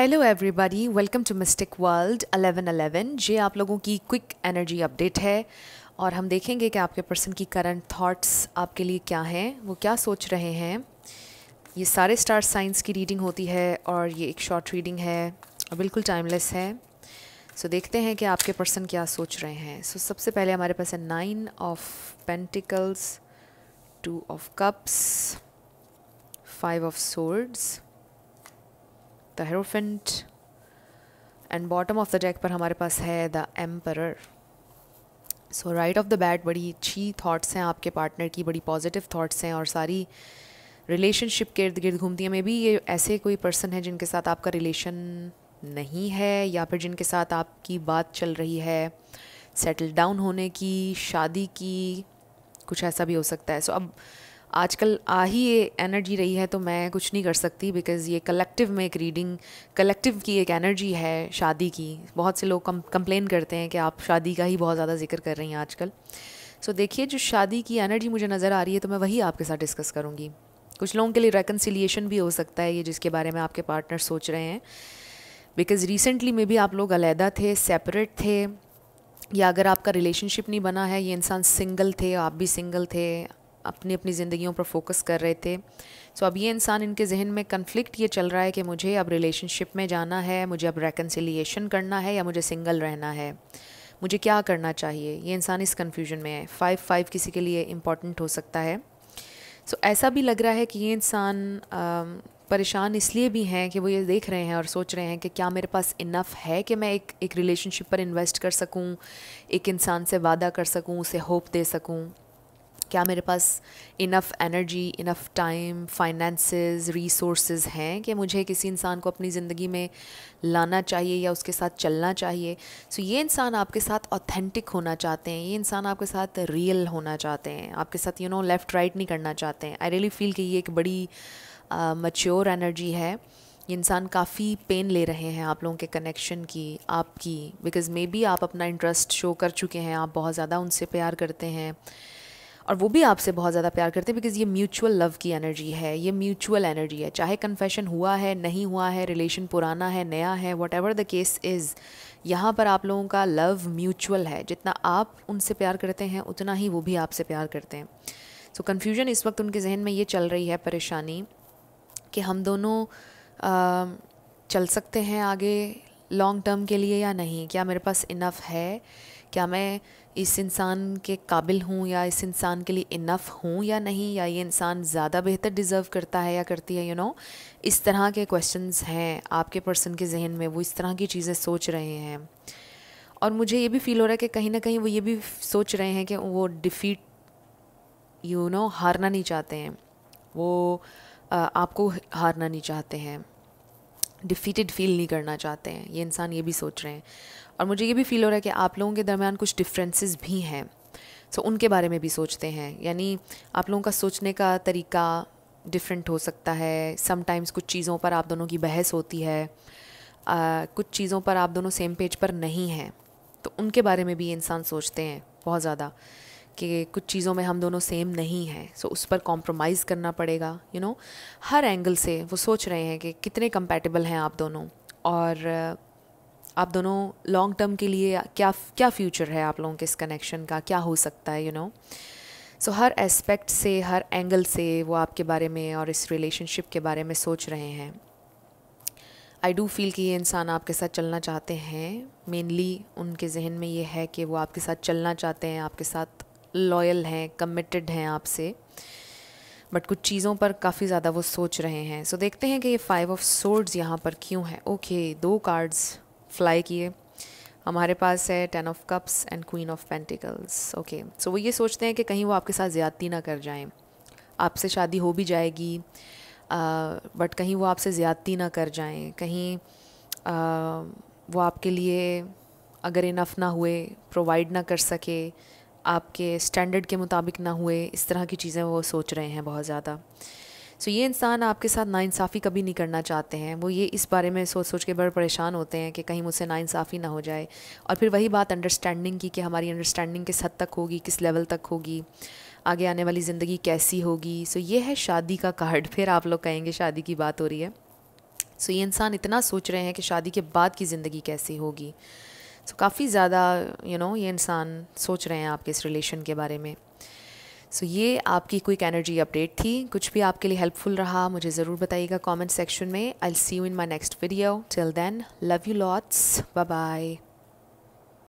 Hello everybody welcome to mystic world 1111 ये आप लोगों की क्विक एनर्जी अपडेट है और हम देखेंगे कि आपके पर्सन की करंट थॉट्स आपके लिए क्या हैं वो क्या सोच रहे हैं ये सारे स्टार साइंस की रीडिंग होती है और ये एक शॉर्ट रीडिंग है और बिल्कुल टाइमलेस है सो so, देखते हैं कि आपके पर्सन क्या सोच रहे हैं सो so, सबसे पहले हमारे पास है nine of pentacles two of cups five of swords the hierophant and bottom of the deck पर हमारे पास है the emperor so right off the bat बड़ी अच्छी थाट्स हैं आपके पार्टनर की बड़ी पॉजिटिव थाट्स हैं और सारी रिलेशनशिप के इर्द गिर्द घूमती है मे बी ये ऐसे कोई पर्सन है जिनके साथ आपका रिलेशन नहीं है या फिर जिनके साथ आपकी बात चल रही है सेटल डाउन होने की शादी की कुछ ऐसा भी हो सकता है सो so, अब आजकल आ ही ये एनर्जी रही है तो मैं कुछ नहीं कर सकती बिकॉज़ ये कलेक्टिव में एक रीडिंग कलेक्टिव की एक एनर्जी है शादी की बहुत से लोग कम कंप्लेन करते हैं कि आप शादी का ही बहुत ज़्यादा जिक्र कर रही हैं आजकल सो so, देखिए जो शादी की एनर्जी मुझे नज़र आ रही है तो मैं वही आपके साथ डिस्कस करूँगी कुछ लोगों के लिए रेकन्सिलियेशन भी हो सकता है ये जिसके बारे में आपके पार्टनर सोच रहे हैं बिकॉज़ रिसेंटली में भी आप लोग अलहदा थे सेपरेट थे या अगर आपका रिलेशनशिप नहीं बना है ये इंसान सिंगल थे आप भी सिंगल थे अपनी अपनी ज़िंदगियों पर फोकस कर रहे थे सो so, अब ये इंसान इनके जहन में कन्फ्लिक्ट ये चल रहा है कि मुझे अब रिलेशनशिप में जाना है मुझे अब रेकनसिलिएशन करना है या मुझे सिंगल रहना है मुझे क्या करना चाहिए ये इंसान इस कन्फ्यूजन में है फ़ाइव फाइव किसी के लिए इम्पॉर्टेंट हो सकता है सो so, ऐसा भी लग रहा है कि ये इंसान परेशान इसलिए भी हैं कि वो ये देख रहे हैं और सोच रहे हैं कि क्या मेरे पास इनफ है कि मैं एक एक रिलेशनशिप पर इन्वेस्ट कर सकूं एक इंसान से वादा कर सकूं उसे होप दे सकूं क्या मेरे पास enough energy enough time finances resources हैं कि मुझे किसी इंसान को अपनी ज़िंदगी में लाना चाहिए या उसके साथ चलना चाहिए सो so, ये इंसान आपके साथ ऑथेंटिक होना चाहते हैं ये इंसान आपके साथ रियल होना चाहते हैं आपके साथ यू नो लेफ़्ट राइट नहीं करना चाहते हैं आई रियली फील कि ये एक बड़ी मच्योर uh, एनर्जी है ये इंसान काफ़ी पेन ले रहे हैं आप लोगों के कनेक्शन की आपकी बिकॉज़ मे बी आप अपना इंटरेस्ट शो कर चुके हैं आप बहुत ज़्यादा उनसे प्यार करते हैं और वो भी आपसे बहुत ज़्यादा प्यार करते हैं बिकॉज ये म्यूचुअल लव की एनर्जी है ये म्यूचुअल एनर्जी है चाहे कन्फेशन हुआ है नहीं हुआ है रिलेशन पुराना है नया है whatever the case is यहाँ पर आप लोगों का लव म्यूचुअल है जितना आप उनसे प्यार करते हैं उतना ही वो भी आपसे प्यार करते हैं सो so, कन्फ्यूजन इस वक्त उनके जहन में ये चल रही है परेशानी कि हम दोनों आ, चल सकते हैं आगे लॉन्ग टर्म के लिए या नहीं क्या मेरे पास इनफ है क्या मैं इस इंसान के काबिल हूँ या इस इंसान के लिए इनफ हूँ या नहीं या ये इंसान ज़्यादा बेहतर डिज़र्व करता है या करती है यू you नो know? इस तरह के क्वेश्चंस हैं आपके पर्सन के जहन में वो इस तरह की चीज़ें सोच रहे हैं और मुझे ये भी फील हो रहा है कि कहीं ना कहीं वो ये भी सोच रहे हैं कि वो डिफ़ीट यू नो हारना नहीं चाहते हैं वो आपको हारना नहीं चाहते हैं डिफ़ीटेड फील नहीं करना चाहते हैं ये इंसान ये भी सोच रहे हैं और मुझे ये भी फील हो रहा है कि आप लोगों के दरमियान कुछ डिफरेंसेस भी हैं सो so, उनके बारे में भी सोचते हैं यानी आप लोगों का सोचने का तरीका डिफरेंट हो सकता है समटाइम्स कुछ चीज़ों पर आप दोनों की बहस होती है आ, कुछ चीज़ों पर आप दोनों सेम पेज पर नहीं हैं तो उनके बारे में भी इंसान सोचते हैं बहुत ज़्यादा कि कुछ चीज़ों में हम दोनों सेम नहीं हैं सो so, उस पर कॉम्प्रोमाइज़ करना पड़ेगा यू you नो know? हर एंगल से वो सोच रहे हैं कि कितने कंपेटेबल हैं आप दोनों और आप दोनों लॉन्ग टर्म के लिए क्या क्या फ्यूचर है आप लोगों के इस कनेक्शन का क्या हो सकता है यू नो सो हर एस्पेक्ट से हर एंगल से वो आपके बारे में और इस रिलेशनशिप के बारे में सोच रहे हैं आई डू फील कि ये इंसान आपके साथ चलना चाहते हैं मेनली उनके जहन में ये है कि वो आपके साथ चलना चाहते हैं आपके साथ लॉयल हैं कमिटेड हैं आपसे बट कुछ चीज़ों पर काफ़ी ज़्यादा वो सोच रहे हैं सो so, देखते हैं कि ये फाइव ऑफ सोर्ड्स यहाँ पर क्यों है ओके okay, दो कार्ड्स फ्लाई किए हमारे पास है ten of cups and queen of pentacles okay so वो ये सोचते हैं कि कहीं वो आपके साथ ज़्यादती ना कर जाएं आपसे शादी हो भी जाएगी बट कहीं वो आपसे ज़्यादती ना कर जाएं कहीं आ, वो आपके लिए अगर इनफ ना हुए प्रोवाइड ना कर सके आपके स्टैंडर्ड के मुताबिक ना हुए इस तरह की चीज़ें वो सोच रहे हैं बहुत ज़्यादा सो so, ये इंसान आपके साथ नासाफी कभी नहीं करना चाहते हैं वो ये इस बारे में सोच सोच के बड़े परेशान होते हैं कि कहीं मुझसे नासाफ़ी ना हो जाए और फिर वही बात अंडरस्टैंडिंग की कि हमारी अंडरस्टैंडिंग किस हद तक होगी किस लेवल तक होगी आगे आने वाली ज़िंदगी कैसी होगी सो so, ये है शादी का कार्ड फिर आप लोग कहेंगे शादी की बात हो रही है सो so, ये इंसान इतना सोच रहे हैं कि शादी के बाद की ज़िंदगी कैसी होगी सो so, काफ़ी ज़्यादा यू नो ये इंसान सोच रहे हैं आपके इस रिलेशन के बारे में सो so, ये आपकी क्विक एनर्जी अपडेट थी कुछ भी आपके लिए हेल्पफुल रहा मुझे ज़रूर बताइएगा कमेंट सेक्शन में I see you in my next video till then love you lots bye bye